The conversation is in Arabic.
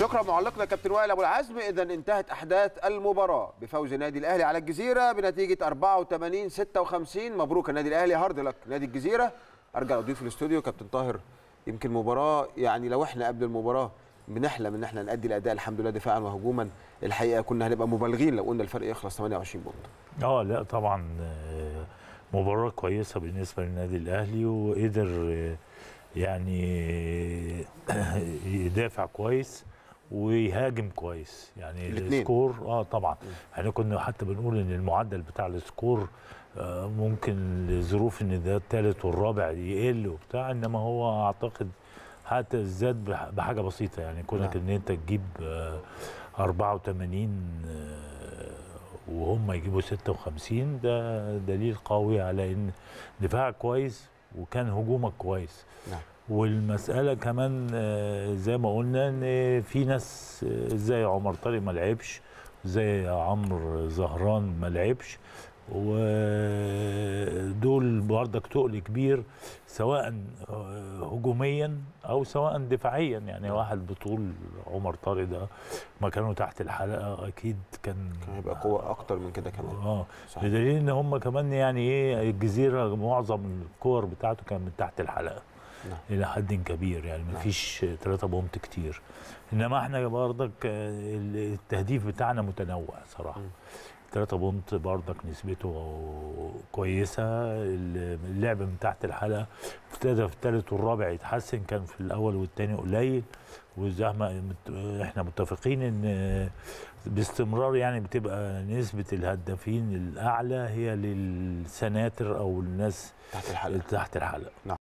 شكرا معلقنا كابتن وائل ابو العزم اذا انتهت احداث المباراه بفوز النادي الاهلي على الجزيره بنتيجه 84 56 مبروك النادي الاهلي هارد لك نادي الجزيره ارجع اضيف الاستوديو كابتن طاهر يمكن مباراه يعني لو احنا قبل المباراه بنحلم ان احنا نأدي الاداء الحمد لله دفاعا وهجوما الحقيقه كنا هنبقى مبالغين لو قلنا الفرق يخلص 28 بوند اه لا طبعا آه، مباراه كويسه بالنسبه للنادي الاهلي وقدر آه، يعني آه، يدافع كويس ويهاجم كويس يعني السكور اه طبعا يعني احنا كنا حتى بنقول ان المعدل بتاع السكور آه ممكن لظروف ان ده الثالث والرابع يقل وبتاع انما هو اعتقد حتى زاد بحاجه بسيطه يعني كونك نعم. ان انت تجيب آه 84 آه وهم يجيبوا 56 ده دليل قوي على ان دفاعك كويس وكان هجومك كويس نعم والمساله كمان آه، زي ما قلنا ان في ناس آه، زي عمر طارق ما لعبش زي عمرو زهران ما لعبش ودول بردك تقل كبير سواء آه، هجوميا او سواء دفاعيا يعني نعم. واحد بطول عمر طارق ده مكانه تحت الحلقه اكيد كان كان هيبقى قوه اكتر من كده كمان اه صحيح. بدليل ان هم كمان يعني ايه الجزيره معظم الكور بتاعته كانت من تحت الحلقه نعم. الى حد كبير يعني ما نعم. فيش ثلاثه بومت كتير انما احنا برضك التهديف بتاعنا متنوع صراحه ثلاثه بونت برضك نسبته كويسه اللعب من تحت الحلقه ابتدى في الثالث والرابع يتحسن كان في الاول والثاني قليل وزي ما احنا متفقين ان باستمرار يعني بتبقى نسبه الهدافين الاعلى هي للسناتر او الناس تحت الحلقه تحت الحلقه نعم.